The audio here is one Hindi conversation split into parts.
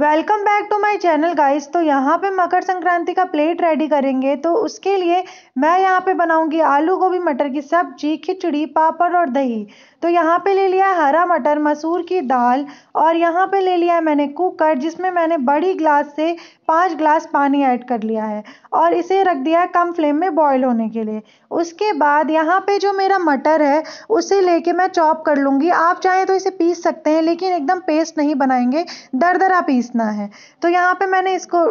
welcome back to my channel guys तो यहाँ पे मकर संक्रांति का प्लेट रेडी करेंगे तो उसके लिए मैं यहाँ पे बनाऊंगी आलू गोभी मटर की सब्जी खिचड़ी पापड़ और दही तो यहाँ पे ले लिया है हरा मटर मसूर की दाल और यहाँ पे ले लिया है मैंने कुकर जिसमें मैंने बड़ी ग्लास से पाँच ग्लास पानी ऐड कर लिया है और इसे रख दिया है कम फ्लेम में बॉईल होने के लिए उसके बाद यहाँ पे जो मेरा मटर है उसे लेके मैं चॉप कर लूँगी आप चाहें तो इसे पीस सकते हैं लेकिन एकदम पेस्ट नहीं बनाएंगे दरदरा पीसना है तो यहाँ पर मैंने इसको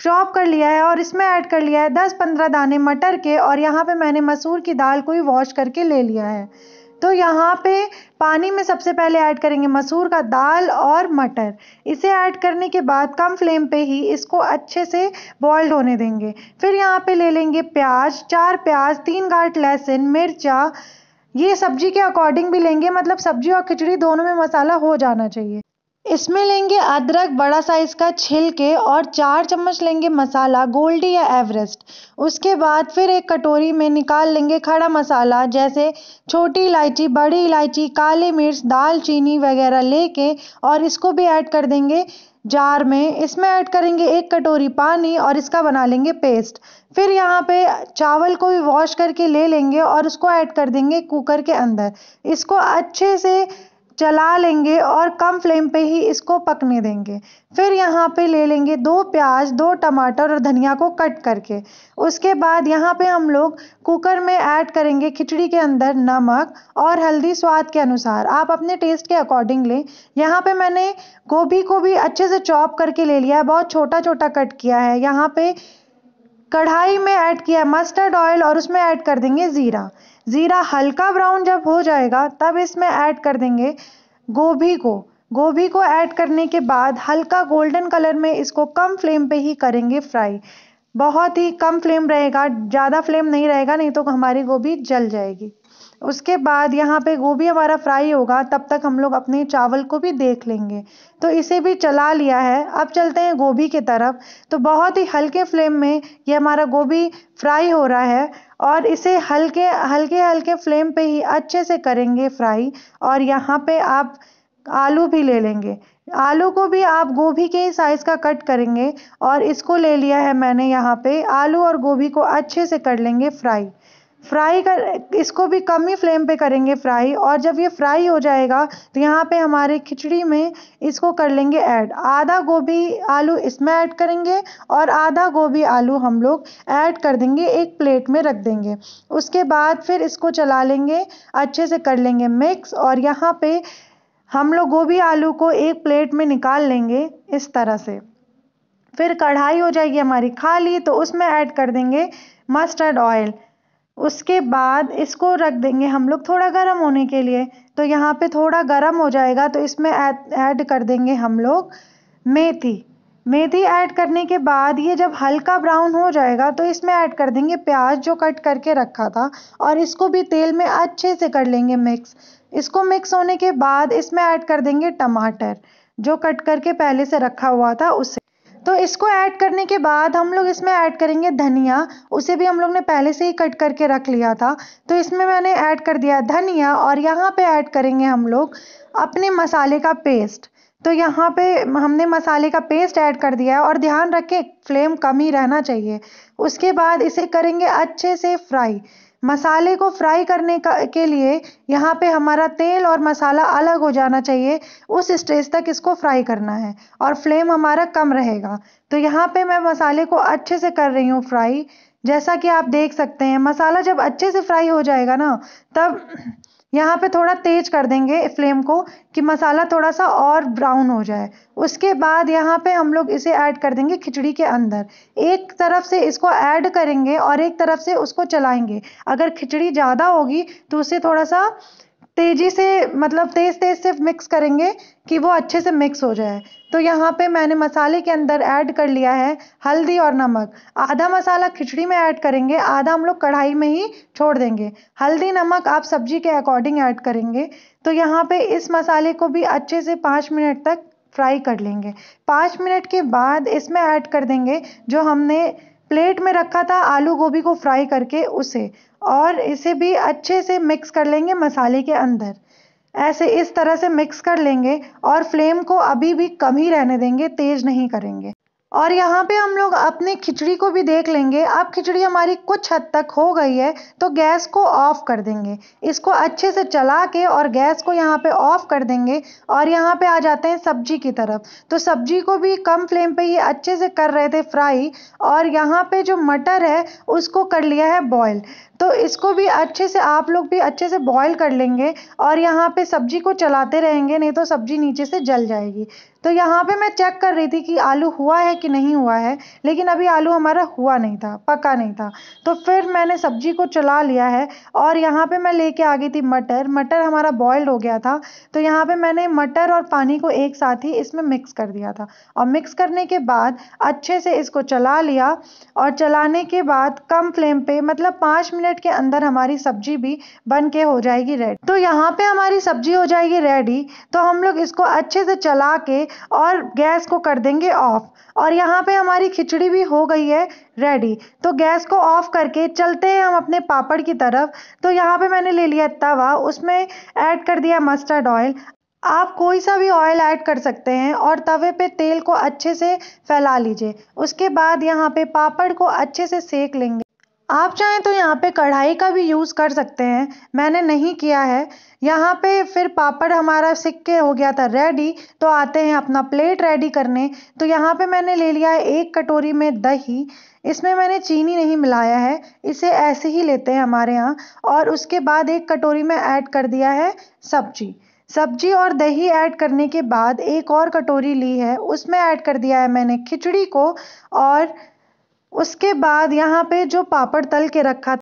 चॉप कर लिया है और इसमें ऐड कर लिया है दस पंद्रह दाने मटर के और यहाँ पे मैंने मसूर की दाल को ही वॉश करके ले लिया है तो यहाँ पे पानी में सबसे पहले ऐड करेंगे मसूर का दाल और मटर इसे ऐड करने के बाद कम फ्लेम पे ही इसको अच्छे से बॉयल्ड होने देंगे फिर यहाँ पे ले लेंगे प्याज चार प्याज तीन गाट लहसुन मिर्चा ये सब्जी के अकॉर्डिंग भी लेंगे मतलब सब्जी और खिचड़ी दोनों में मसाला हो जाना चाहिए इसमें लेंगे अदरक बड़ा साइज़ का छिल के और चार चम्मच लेंगे मसाला गोल्डी या एवरेस्ट उसके बाद फिर एक कटोरी में निकाल लेंगे खड़ा मसाला जैसे छोटी इलायची बड़ी इलायची काली मिर्च दालचीनी वगैरह लेके और इसको भी ऐड कर देंगे जार में इसमें ऐड करेंगे एक कटोरी पानी और इसका बना लेंगे पेस्ट फिर यहाँ पे चावल को भी वॉश करके ले लेंगे और उसको ऐड कर देंगे कुकर के अंदर इसको अच्छे से जला लेंगे और कम फ्लेम पे ही इसको पकने देंगे फिर यहाँ पे ले लेंगे दो प्याज दो टमाटर और धनिया को कट करके उसके बाद यहाँ पे हम लोग कुकर में ऐड करेंगे खिचड़ी के अंदर नमक और हल्दी स्वाद के अनुसार आप अपने टेस्ट के अकॉर्डिंग लें यहाँ पे मैंने गोभी को भी अच्छे से चॉप करके ले लिया है बहुत छोटा छोटा कट किया है यहाँ पे कढ़ाई में ऐड किया मस्टर्ड ऑयल और उसमें ऐड कर देंगे ज़ीरा ज़ीरा हल्का ब्राउन जब हो जाएगा तब इसमें ऐड कर देंगे गोभी को गोभी को ऐड करने के बाद हल्का गोल्डन कलर में इसको कम फ्लेम पे ही करेंगे फ्राई बहुत ही कम फ्लेम रहेगा ज़्यादा फ्लेम नहीं रहेगा नहीं तो हमारी गोभी जल जाएगी उसके बाद यहाँ पे गोभी हमारा फ्राई होगा तब तक हम लोग अपने चावल को भी देख लेंगे तो इसे भी चला लिया है अब चलते हैं गोभी के तरफ तो बहुत ही हल्के फ्लेम में ये हमारा गोभी फ्राई हो रहा है और इसे हल्के हल्के हल्के फ्लेम पे ही अच्छे से करेंगे फ्राई और यहाँ पे आप आलू भी ले लेंगे आलू को भी आप गोभी के साइज़ का कट करेंगे और इसको ले लिया है मैंने यहाँ पे आलू और गोभी को अच्छे से कर लेंगे फ्राई फ्राई कर इसको भी कम ही फ्लेम पे करेंगे फ्राई और जब ये फ्राई हो जाएगा तो यहाँ पे हमारे खिचड़ी में इसको कर लेंगे ऐड आधा गोभी आलू इसमें ऐड करेंगे और आधा गोभी आलू हम लोग ऐड कर देंगे एक प्लेट में रख देंगे उसके बाद फिर इसको चला लेंगे अच्छे से कर लेंगे मिक्स और यहाँ पे हम लोग गोभी आलू को एक प्लेट में निकाल लेंगे इस तरह से फिर कढ़ाई हो जाएगी हमारी खाली तो उसमें ऐड कर देंगे मस्टर्ड ऑयल उसके बाद इसको रख देंगे हम लोग थोड़ा गर्म होने के लिए तो यहाँ पे थोड़ा गर्म हो जाएगा तो इसमें ऐड कर देंगे हम लोग मेथी मेथी ऐड करने के बाद ये जब हल्का ब्राउन हो जाएगा तो इसमें ऐड कर देंगे प्याज जो कट करके रखा था और इसको भी तेल में अच्छे से कर लेंगे मिक्स इसको मिक्स होने के बाद इसमें ऐड कर देंगे टमाटर जो कट करके पहले से रखा हुआ था उसे तो इसको ऐड करने के बाद हम लोग इसमें ऐड करेंगे धनिया उसे भी हम लोग ने पहले से ही कट करके रख लिया था तो इसमें मैंने ऐड कर दिया धनिया और यहाँ पे ऐड करेंगे हम लोग अपने मसाले का पेस्ट तो यहाँ पे हमने मसाले का पेस्ट ऐड कर दिया है और ध्यान रखें फ्लेम कम ही रहना चाहिए उसके बाद इसे करेंगे अच्छे से फ्राई मसाले को फ्राई करने का के लिए यहाँ पे हमारा तेल और मसाला अलग हो जाना चाहिए उस स्टेज तक इसको फ्राई करना है और फ्लेम हमारा कम रहेगा तो यहाँ पे मैं मसाले को अच्छे से कर रही हूँ फ्राई जैसा कि आप देख सकते हैं मसाला जब अच्छे से फ्राई हो जाएगा ना तब यहाँ पे थोड़ा तेज़ कर देंगे फ्लेम को कि मसाला थोड़ा सा और ब्राउन हो जाए उसके बाद यहाँ पे हम लोग इसे ऐड कर देंगे खिचड़ी के अंदर एक तरफ से इसको ऐड करेंगे और एक तरफ से उसको चलाएंगे अगर खिचड़ी ज़्यादा होगी तो उसे थोड़ा सा तेज़ी से मतलब तेज़ तेज़ से मिक्स करेंगे कि वो अच्छे से मिक्स हो जाए तो यहाँ पे मैंने मसाले के अंदर ऐड कर लिया है हल्दी और नमक आधा मसाला खिचड़ी में ऐड करेंगे आधा हम लोग कढ़ाई में ही छोड़ देंगे हल्दी नमक आप सब्जी के अकॉर्डिंग ऐड करेंगे तो यहाँ पे इस मसाले को भी अच्छे से पाँच मिनट तक फ्राई कर लेंगे पाँच मिनट के बाद इसमें ऐड कर देंगे जो हमने प्लेट में रखा था आलू गोभी को फ्राई करके उसे और इसे भी अच्छे से मिक्स कर लेंगे मसाले के अंदर ऐसे इस तरह से मिक्स कर लेंगे और फ्लेम को अभी भी कम ही रहने देंगे तेज़ नहीं करेंगे और यहाँ पे हम लोग अपने खिचड़ी को भी देख लेंगे अब खिचड़ी हमारी कुछ हद तक हो गई है तो गैस को ऑफ कर देंगे इसको अच्छे से चला के और गैस को यहाँ पे ऑफ कर देंगे और यहाँ पे आ जाते हैं सब्जी की तरफ तो सब्जी को भी कम फ्लेम पे ही अच्छे से कर रहे थे फ्राई और यहाँ पे जो मटर है उसको कर लिया है बॉयल तो इसको भी अच्छे से आप लोग भी अच्छे से बॉयल कर लेंगे और यहाँ पे सब्जी को चलाते रहेंगे नहीं तो सब्जी नीचे से जल जाएगी तो यहाँ पे मैं चेक कर रही थी कि आलू हुआ है कि नहीं हुआ है लेकिन अभी आलू हमारा हुआ नहीं था पका नहीं था तो फिर मैंने सब्जी को चला लिया है और यहाँ पे मैं लेके आ गई थी मटर मटर हमारा बॉयल्ड हो गया था तो यहाँ पे मैंने मटर और पानी को एक साथ ही इसमें मिक्स कर दिया था और मिक्स करने के बाद अच्छे से इसको चला लिया और चलाने के बाद कम फ्लेम पे मतलब पाँच मिनट के अंदर हमारी सब्जी भी बन के हो जाएगी रेडी तो यहाँ पे हमारी सब्जी हो जाएगी रेडी तो हम लोग इसको अच्छे से चला के और गैस को कर देंगे ऑफ और यहाँ पे हमारी खिचड़ी भी हो गई है रेडी तो गैस को ऑफ करके चलते हैं हम अपने पापड़ की तरफ तो यहाँ पे मैंने ले लिया तवा उसमें ऐड कर दिया मस्टर्ड ऑयल आप कोई सा भी ऑयल ऐड कर सकते हैं और तवे पे तेल को अच्छे से फैला लीजिए उसके बाद यहाँ पे पापड़ को अच्छे से सेक लेंगे आप चाहें तो यहाँ पे कढ़ाई का भी यूज़ कर सकते हैं मैंने नहीं किया है यहाँ पे फिर पापड़ हमारा सिक के हो गया था रेडी तो आते हैं अपना प्लेट रेडी करने तो यहाँ पे मैंने ले लिया है एक कटोरी में दही इसमें मैंने चीनी नहीं मिलाया है इसे ऐसे ही लेते हैं हमारे यहाँ और उसके बाद एक कटोरी में ऐड कर दिया है सब्जी सब्जी और दही ऐड करने के बाद एक और कटोरी ली है उसमें ऐड कर दिया है मैंने खिचड़ी को और उसके बाद यहाँ पे जो पापड़ तल के रखा